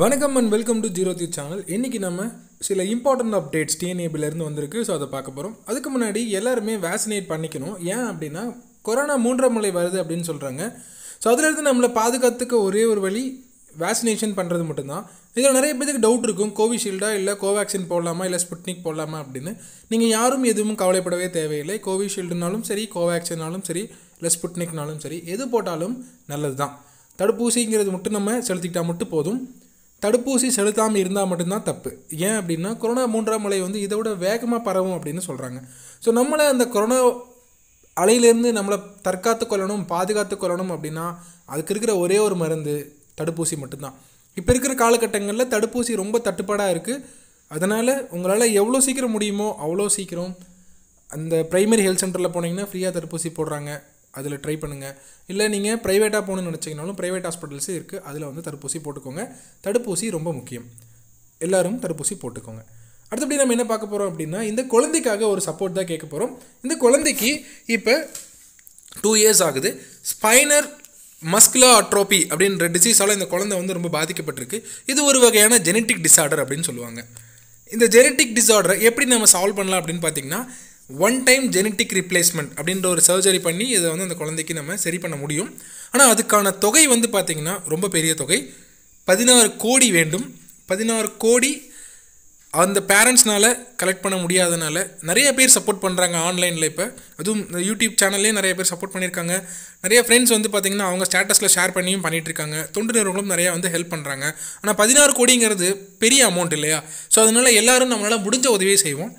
வணக்கம் and welcome to zero the channel இன்னைக்கு நம்ம சில இம்பார்ட்டன்ட் அப்டேட்ஸ் டிஎன்ஏபிலேருந்து வந்திருக்கு ஸோ அதை பார்க்க போகிறோம் அதுக்கு முன்னாடி எல்லாருமே வேக்சினேட் பண்ணிக்கணும் ஏன் அப்படின்னா கொரோனா மூன்றாம் மலை வருது அப்படின்னு சொல்கிறாங்க ஸோ அதிலிருந்து நம்மளை பாதுகாத்துக்க ஒரே ஒரு வழி வேக்சினேஷன் பண்ணுறது மட்டும்தான் இதில் நிறைய பேருக்கு டவுட் இருக்கும் கோவிஷீல்டாக இல்லை கோவேக்சின் போடலாமா இல்லை ஸ்புட்னிக் போடலாமா அப்படின்னு நீங்கள் யாரும் எதுவும் கவலைப்படவே தேவையில்லை கோவிஷீல்டுனாலும் சரி கோவேக்சினாலும் சரி இல்லை ஸ்புட்னிக்னாலும் சரி எது போட்டாலும் நல்லது தான் தடுப்பூசிங்கிறது மட்டும் நம்ம செலுத்திக்கிட்டால் மட்டும் போதும் தடுப்பூசி செலுத்தாமல் இருந்தால் மட்டும்தான் தப்பு ஏன் அப்படின்னா கொரோனா மூன்றாம் மலை வந்து இதை விட வேகமாக பரவும் அப்படின்னு சொல்கிறாங்க ஸோ நம்மளை அந்த கொரோனா அலையிலேருந்து நம்மளை தற்காத்து கொள்ளணும் பாதுகாத்து கொள்ளணும் அப்படின்னா அதுக்கு இருக்கிற ஒரே ஒரு மருந்து தடுப்பூசி மட்டும்தான் இப்போ இருக்கிற காலகட்டங்களில் தடுப்பூசி ரொம்ப தட்டுப்பாடாக இருக்குது அதனால் உங்களால் எவ்வளோ சீக்கிரம் முடியுமோ அவ்வளோ சீக்கிரம் அந்த ப்ரைமரி ஹெல்த் சென்டரில் போனீங்கன்னா ஃப்ரீயாக தடுப்பூசி போடுறாங்க அதில் ட்ரை பண்ணுங்கள் இல்லை நீங்கள் ப்ரைவேட்டாக போகணுன்னு நினச்சிங்கனாலும் ப்ரைவேட் ஹாஸ்பிட்டல்ஸே இருக்குது அதில் வந்து தடுப்பூசி போட்டுக்கோங்க தடுப்பூசி ரொம்ப முக்கியம் எல்லோரும் தடுப்பூசி போட்டுக்கோங்க அடுத்தபடி நம்ம என்ன பார்க்க போகிறோம் அப்படின்னா இந்த குழந்தைக்காக ஒரு சப்போர்ட் தான் கேட்க போகிறோம் இந்த குழந்தைக்கு இப்போ டூ இயர்ஸ் ஆகுது ஸ்பைனர் மஸ்குலா அட்ரோபி அப்படின்ற டிசீஸால் இந்த குழந்தை வந்து ரொம்ப பாதிக்கப்பட்டிருக்கு இது ஒரு வகையான ஜெனட்டிக் டிசார்டர் அப்படின்னு சொல்லுவாங்க இந்த ஜெனட்டிக் டிசார்டரை எப்படி நம்ம சால்வ் பண்ணலாம் அப்படின்னு பார்த்தீங்கன்னா ஒன் டைம் ஜெனட்டிக் ரீப்ளேஸ்மெண்ட் அப்படின்ற ஒரு சர்ஜரி பண்ணி இதை வந்து அந்த குழந்தைக்கு நம்ம சரி பண்ண முடியும் ஆனால் அதுக்கான தொகை வந்து பார்த்திங்கன்னா ரொம்ப பெரிய தொகை பதினாறு கோடி வேண்டும் பதினாறு கோடி அந்த பேரண்ட்ஸ்னால் கலெக்ட் பண்ண முடியாதனால நிறைய பேர் சப்போர்ட் பண்ணுறாங்க ஆன்லைனில் இப்போ அதுவும் யூடியூப் சேனல்லேயே நிறைய பேர் சப்போர்ட் பண்ணியிருக்காங்க நிறைய ஃப்ரெண்ட்ஸ் வந்து பார்த்திங்கன்னா அவங்க ஸ்டேட்டஸில் ஷேர் பண்ணியும் பண்ணிகிட்டு இருக்காங்க தொண்டு நிறுவனங்களும் நிறையா வந்து ஹெல்ப் பண்ணுறாங்க ஆனால் பதினாறு கோடிங்கிறது பெரிய அமௌண்ட் இல்லையா ஸோ அதனால் எல்லோரும் நம்மளால் முடிஞ்ச உதவியே செய்வோம்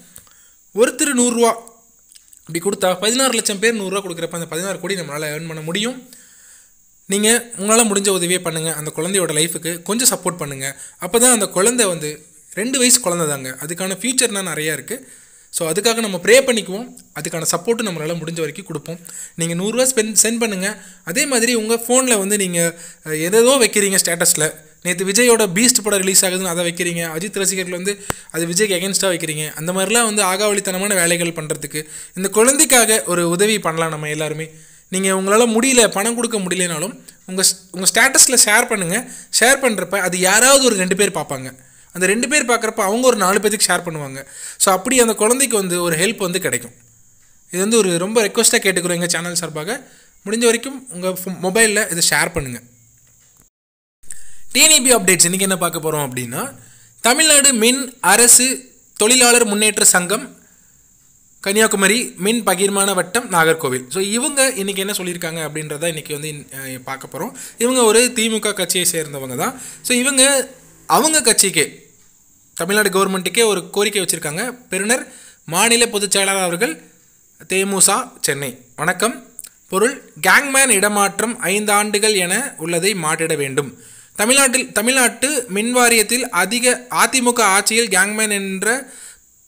ஒருத்தர் நூறுரூவா இப்படி கொடுத்தா பதினாறு லட்சம் பேர் நூறுரூவா கொடுக்குறப்ப அந்த பதினாறு கோடி நம்மளால் ஏர்ன் பண்ண முடியும் நீங்கள் உங்களால் முடிஞ்ச உதவியே பண்ணுங்கள் அந்த குழந்தையோட லைஃபுக்கு கொஞ்சம் சப்போர்ட் பண்ணுங்கள் அப்போ தான் அந்த குழந்தை வந்து ரெண்டு வயசு குழந்தை தாங்க அதுக்கான ஃப்யூச்சர்னால் நிறையா இருக்குது ஸோ அதுக்காக நம்ம ப்ரே பண்ணிக்குவோம் அதுக்கான சப்போர்ட்டு நம்மளால் முடிஞ்ச வரைக்கும் கொடுப்போம் நீங்கள் நூறுரூவா ஸ்பென் சென்ட் பண்ணுங்கள் அதே மாதிரி உங்கள் ஃபோனில் வந்து நீங்கள் எதோ வைக்கிறீங்க ஸ்டேட்டஸில் நேற்று விஜயோட பீஸ்ட் படம் ரிலீஸ் ஆகுதுன்னு அதை வைக்கிறீங்க அஜித் ரசிகர்கள் வந்து அது விஜய்க்கு எகென்ஸ்டாக வைக்கிறீங்க அந்த மாதிரிலாம் வந்து ஆகாவளித்தனமான வேலைகள் பண்ணுறதுக்கு இந்த குழந்தைக்காக ஒரு உதவி பண்ணலாம் நம்ம எல்லாருமே நீங்கள் உங்களால் முடியல பணம் கொடுக்க முடியலனாலும் உங்கள் உங்கள் ஸ்டேட்டஸில் ஷேர் பண்ணுங்கள் ஷேர் பண்ணுறப்ப அது யாராவது ஒரு ரெண்டு பேர் பார்ப்பாங்க அந்த ரெண்டு பேர் பார்க்குறப்ப அவங்க ஒரு நாலு பேத்துக்கு ஷேர் பண்ணுவாங்க ஸோ அப்படி அந்த குழந்தைக்கு வந்து ஒரு ஹெல்ப் வந்து கிடைக்கும் இது வந்து ஒரு ரொம்ப ரெக்வஸ்ட்டாக கேட்டுக்கிறோம் எங்கள் சேனல் சார்பாக முடிஞ்ச வரைக்கும் உங்கள் மொபைலில் இதை ஷேர் பண்ணுங்கள் டிஎன்இபி அப்டேட்ஸ் இன்றைக்கி என்ன பார்க்க போகிறோம் அப்படின்னா தமிழ்நாடு மின் அரசு தொழிலாளர் முன்னேற்ற சங்கம் கன்னியாகுமரி மின் பகிர்மான வட்டம் நாகர்கோவில் ஸோ இவங்க இன்றைக்கி என்ன சொல்லியிருக்காங்க அப்படின்றத இன்றைக்கி வந்து பார்க்க போகிறோம் இவங்க ஒரு திமுக கட்சியை சேர்ந்தவங்க தான் ஸோ இவங்க அவங்க கட்சிக்கு தமிழ்நாடு கவர்மெண்ட்டுக்கே ஒரு கோரிக்கை வச்சுருக்காங்க பெருனர் மாநில பொதுச் செயலாளர் அவர்கள் தேமுசா சென்னை வணக்கம் பொருள் கேங்மேன் இடமாற்றம் ஐந்து ஆண்டுகள் என உள்ளதை மாற்றிட வேண்டும் தமிழ்நாட்டில் தமிழ்நாட்டு மின் வாரியத்தில் அதிக அதிமுக ஆட்சியில் கேங்மேன் என்ற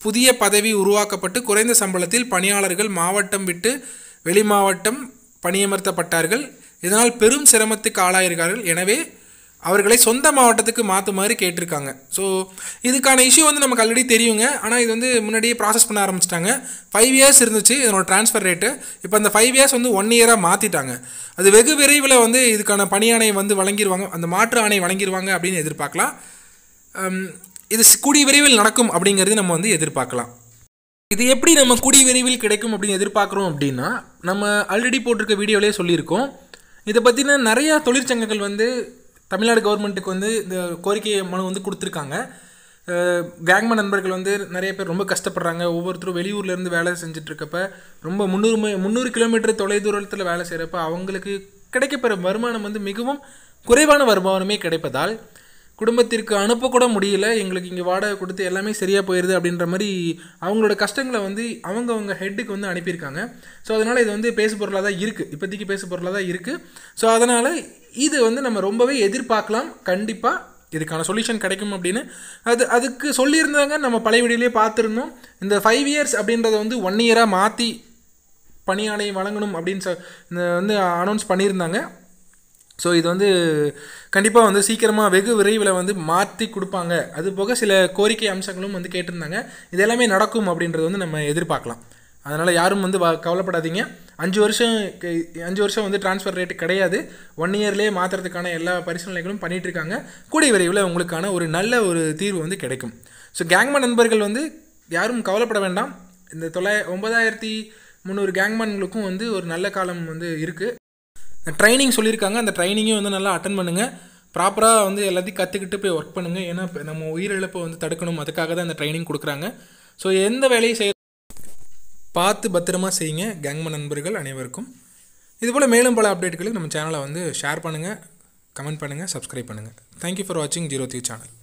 புதிய பதவி உருவாக்கப்பட்டு குறைந்த சம்பளத்தில் பணியாளர்கள் மாவட்டம் விட்டு வெளி மாவட்டம் பணியமர்த்தப்பட்டார்கள் இதனால் பெரும் சிரமத்துக்கு ஆளாயிருக்கார்கள் எனவே அவர்களை சொந்த மாவட்டத்துக்கு மாற்றுமாறு கேட்டிருக்காங்க ஸோ இதுக்கான இஷ்யூ வந்து நமக்கு ஆல்ரெடி தெரியுங்க ஆனால் இது வந்து முன்னாடியே ப்ராசஸ் பண்ண ஆரம்பிச்சிட்டாங்க ஃபைவ் இயர்ஸ் இருந்துச்சு இதனோட ட்ரான்ஸ்ஃபர் ரேட்டு இப்போ அந்த ஃபைவ் இயர்ஸ் வந்து ஒன் இயராக மாற்றிட்டாங்க அது வெகு விரைவில் வந்து இதுக்கான பணியானை வந்து வழங்கிடுவாங்க அந்த மாற்று ஆணை வழங்கிடுவாங்க அப்படின்னு எதிர்பார்க்கலாம் இது கூடிய விரைவில் நடக்கும் அப்படிங்கிறது நம்ம வந்து எதிர்பார்க்கலாம் இது எப்படி நம்ம கூடிய விரைவில் கிடைக்கும் அப்படின்னு எதிர்பார்க்குறோம் அப்படின்னா நம்ம ஆல்ரெடி போட்டிருக்க வீடியோலேயே சொல்லியிருக்கோம் இதை பற்றின நிறையா தொழிற்சங்கங்கள் வந்து தமிழ்நாடு கவர்மெண்ட்டுக்கு வந்து இந்த கோரிக்கை மனு வந்து கொடுத்துருக்காங்க கேங்ம நண்பர்கள் வந்து நிறைய பேர் ரொம்ப கஷ்டப்படுறாங்க ஒவ்வொருத்தரும் வெளியூர்லேருந்து வேலை செஞ்சிட்ருக்கப்ப ரொம்ப முந்நூறு முந்நூறு கிலோமீட்டர் தொலைதூரத்தில் வேலை செய்கிறப்ப அவங்களுக்கு கிடைக்கப்பெற வருமானம் வந்து மிகவும் குறைவான வருமானமே கிடைப்பதால் குடும்பத்திற்கு அனுப்பக்கூட முடியல எங்களுக்கு இங்கே வாடகை கொடுத்து எல்லாமே சரியாக போயிடுது அப்படின்ற மாதிரி அவங்களோட கஷ்டங்களை வந்து அவங்கவுங்க ஹெட்டுக்கு வந்து அனுப்பியிருக்காங்க ஸோ அதனால் இது வந்து பேசு பொருளாக தான் இருக்குது இப்போதைக்கு பேசு பொருளாக தான் இருக்குது ஸோ அதனால் இது வந்து நம்ம ரொம்பவே எதிர்பார்க்கலாம் கண்டிப்பாக இதுக்கான சொல்யூஷன் கிடைக்கும் அப்படின்னு அது அதுக்கு சொல்லியிருந்தாங்க நம்ம பழைய வீடியோலேயே பார்த்துருந்தோம் இந்த ஃபைவ் இயர்ஸ் அப்படின்றத வந்து ஒன் இயராக மாற்றி பணியாளை வழங்கணும் அப்படின்னு சொ இந்த வந்து அனௌன்ஸ் பண்ணியிருந்தாங்க ஸோ இது வந்து கண்டிப்பாக வந்து சீக்கிரமாக வெகு விரைவில் வந்து மாற்றி கொடுப்பாங்க அது போக சில கோரிக்கை அம்சங்களும் வந்து கேட்டிருந்தாங்க இது எல்லாமே நடக்கும் அப்படின்றது வந்து நம்ம எதிர்பார்க்கலாம் அதனால் யாரும் வந்து கவலைப்படாதீங்க அஞ்சு வருஷம் அஞ்சு வருஷம் வந்து டிரான்ஸ்ஃபர் ரேட்டு கிடையாது ஒன் இயர்லேயே மாற்றுறதுக்கான எல்லா பரிசீலனைகளும் பண்ணிகிட்ருக்காங்க கூடிய விரைவில் உங்களுக்கான ஒரு நல்ல ஒரு தீர்வு வந்து கிடைக்கும் ஸோ கேங்மேன் நண்பர்கள் வந்து யாரும் கவலைப்பட வேண்டாம் இந்த தொள்ளாய ஒன்பதாயிரத்தி முந்நூறு கேங்மன்களுக்கும் வந்து ஒரு நல்ல காலம் வந்து இருக்குது ட்ரைனிங் சொல்லியிருக்காங்க அந்த ட்ரைனிங்கும் வந்து நல்லா அட்டன் பண்ணுங்கள் ப்ராப்பராக வந்து எல்லாத்தையும் கற்றுக்கிட்டு போய் ஒர்க் பண்ணுங்கள் ஏன்னா நம்ம உயிரிழப்பை வந்து தடுக்கணும் அதுக்காக தான் இந்த ட்ரைனிங் கொடுக்குறாங்க ஸோ எந்த வேலையும் செய்ய பார்த்து பத்திரமா செய்யுங்க கேங்ம நண்பர்கள் அனைவருக்கும் இதுபோல் மேலும் பல அப்டேட்டுகளுக்கு நம்ம சேனலை வந்து ஷேர் பண்ணுங்கள் கமெண்ட் பண்ணுங்கள் சப்ஸ்கிரைப் பண்ணுங்கள் தேங்க்யூ ஃபார் வாட்சிங் ஜீரோ த்ரீ சேனல்